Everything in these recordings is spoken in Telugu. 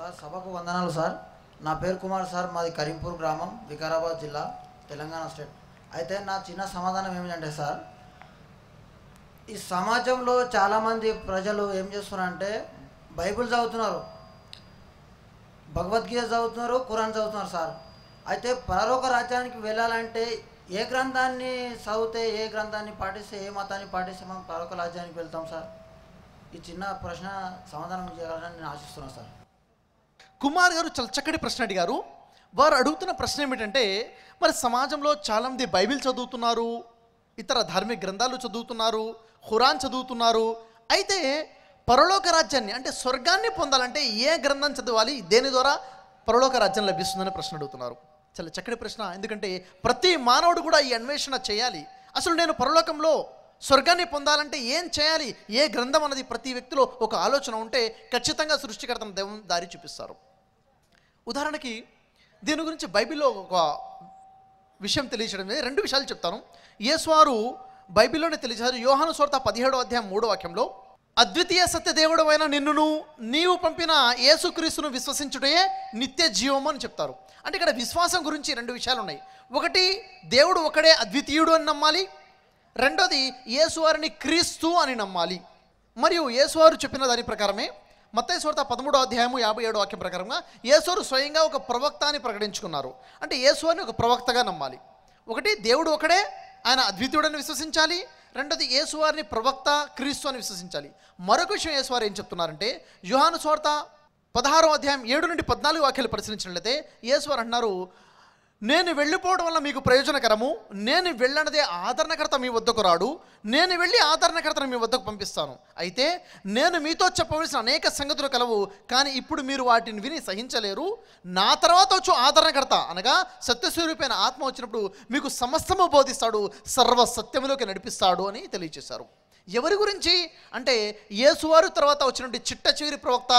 సార్ సభకు వందనాలు సార్ నా పేరు కుమార్ సార్ మాది కరీంపూర్ గ్రామం వికారాబాద్ జిల్లా తెలంగాణ స్టేట్ అయితే నా చిన్న సమాధానం ఏమిటంటే సార్ ఈ సమాజంలో చాలామంది ప్రజలు ఏం చేస్తున్నారంటే బైబిల్ చదువుతున్నారు భగవద్గీత చదువుతున్నారు కురాన్ చదువుతున్నారు సార్ అయితే పరలోక రాజ్యానికి వెళ్ళాలంటే ఏ గ్రంథాన్ని చదివితే ఏ గ్రంథాన్ని పాటిస్తే ఏ మతాన్ని పాటిస్తే మనం పరలోక రాజ్యానికి వెళ్తాం సార్ ఈ చిన్న ప్రశ్న సమాధానం చేయాలని నేను ఆశిస్తున్నాను సార్ కుమార్ గారు చాలా చక్కటి ప్రశ్న అడిగారు వారు అడుగుతున్న ప్రశ్న ఏమిటంటే మరి సమాజంలో చాలామంది బైబిల్ చదువుతున్నారు ఇతర ధార్మిక గ్రంథాలు చదువుతున్నారు హురాన్ చదువుతున్నారు అయితే పరలోక రాజ్యాన్ని అంటే స్వర్గాన్ని పొందాలంటే ఏ గ్రంథం చదవాలి దేని ద్వారా పరలోక రాజ్యం లభిస్తుందని ప్రశ్న అడుగుతున్నారు చాలా చక్కటి ప్రశ్న ఎందుకంటే ప్రతి మానవుడు కూడా ఈ అన్వేషణ చేయాలి అసలు నేను పరలోకంలో స్వర్గాన్ని పొందాలంటే ఏం చేయాలి ఏ గ్రంథం అన్నది ప్రతి వ్యక్తిలో ఒక ఆలోచన ఉంటే ఖచ్చితంగా సృష్టికర్తను దేవం దారి చూపిస్తారు ఉదాహరణకి దీని గురించి బైబిల్లో ఒక విషయం తెలియచేయడం రెండు విషయాలు చెప్తాను యేసువారు బైబిల్లోనే తెలిసారు యోహాను స్వార్థ పదిహేడో అధ్యాయం మూడో వాక్యంలో అద్వితీయ సత్యదేవుడు అయిన నిన్నును నీవు పంపిన యేసుక్రీస్తును విశ్వసించుటే నిత్య జీవం అని చెప్తారు అంటే ఇక్కడ విశ్వాసం గురించి రెండు విషయాలు ఉన్నాయి ఒకటి దేవుడు ఒకడే అద్వితీయుడు అని నమ్మాలి రెండోది యేసువారిని క్రీస్తు అని నమ్మాలి మరియు యేసువారు చెప్పిన దాని ప్రకారమే మత్తయ్య సువార్త పదమూడో అధ్యాయము యాభై ఏడు వాక్యం ప్రకారంగా యేసోరు స్వయంగా ఒక ప్రవక్త అని ప్రకటించుకున్నారు అంటే యేసు అని ఒక ప్రవక్తగా నమ్మాలి ఒకటి దేవుడు ఒకడే ఆయన అద్వితీయుడని విశ్వసించాలి రెండోది యేసువారిని ప్రవక్త క్రీస్తు అని విశ్వసించాలి మరొక విషయం యేసువారు ఏం చెప్తున్నారంటే యుహాను స్వార్త పదహారో అధ్యాయం ఏడు నుండి పద్నాలుగు వాక్యాలు పరిశీలించినట్లయితే యేసువారు అంటున్నారు నేను వెళ్ళిపోవడం వల్ల మీకు ప్రయోజనకరము నేను వెళ్ళనదే ఆదరణకర్త మీ వద్దకు రాడు నేను వెళ్ళి ఆదరణకర్తను మీ వద్దకు పంపిస్తాను అయితే నేను మీతో చెప్పవలసిన అనేక సంగతులు కలవు కానీ ఇప్పుడు మీరు వాటిని విని సహించలేరు నా తర్వాత వచ్చు ఆదరణకర్త అనగా సత్యస్వరూపైన ఆత్మ వచ్చినప్పుడు మీకు సమస్తము బోధిస్తాడు సర్వ సత్యములోకి నడిపిస్తాడు అని తెలియజేశారు ఎవరి గురించి అంటే యేసువారు తర్వాత వచ్చినటువంటి చిట్ట చివరి ప్రవక్త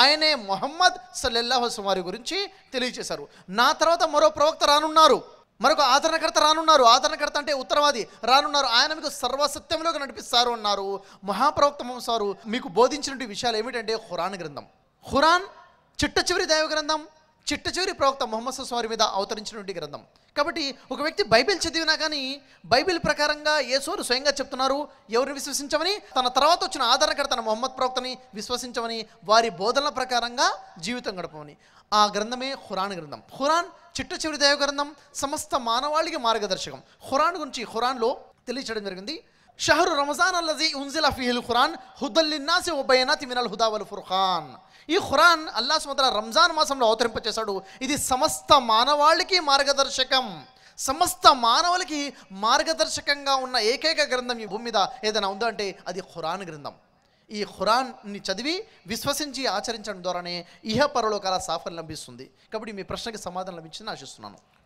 ఆయనే మొహమ్మద్ సల్లెల్లాహస్లం వారి గురించి తెలియజేశారు నా తర్వాత మరో ప్రవక్త రానున్నారు మరొక ఆదరణకర్త రానున్నారు ఆదరణకర్త అంటే ఉత్తరవాది రానున్నారు ఆయన మీకు సర్వసత్యంలోకి నడిపిస్తారు అన్నారు మహాప్రవక్త సారు మీకు బోధించినటువంటి విషయాలు ఏమిటంటే హురాన్ గ్రంథం హురాన్ చిట్ట చివరి దైవ గ్రంథం చిట్ట చివరి ప్రవక్త మొహమ్మద్ సారి మీద అవతరించినటువంటి గ్రంథం కాబట్టి ఒక వ్యక్తి బైబిల్ చదివినా కానీ బైబిల్ ప్రకారంగా యేసోరు స్వయంగా చెప్తున్నారు ఎవరిని విశ్వసించమని తన తర్వాత వచ్చిన ఆధారకర్త తన మొహమ్మద్ ప్రవక్తని విశ్వసించమని వారి బోధనల ప్రకారంగా జీవితం గడపమని ఆ గ్రంథమే హురాన్ గ్రంథం హురాన్ చిట్ట చివరి దైవ గ్రంథం సమస్త మానవాళికి మార్గదర్శకం హురాన్ గురించి హురాన్లో తెలియచేయడం జరిగింది షహరు రమజాన్ అల్లజీ ఉంజిల ఫీహిల్ ఖురాన్ హుదల్లిన్నాసి ఉబయనాతి మినల్ హుదా వల్ ఫుర్ఖాన్ ఈ ఖురాన్ అల్లా సుమతల రంజాన్ మాసంలో అవతరింపచేశాడు ఇది సమస్త మానవాళికి మార్గదర్శకం సమస్త మానవులకి మార్గదర్శకంగా ఉన్న ఏకైక గ్రంథం ఈ భూమి మీద ఏదైనా ఉందో అంటే అది ఖురాన్ గ్రంథం ఈ ఖురాన్ని చదివి విశ్వసించి ఆచరించడం ద్వారానే ఇహ పరలోకాల సాఫర్ లభిస్తుంది కాబట్టి మీ ప్రశ్నకి సమాధానం లభించింది ఆశిస్తున్నాను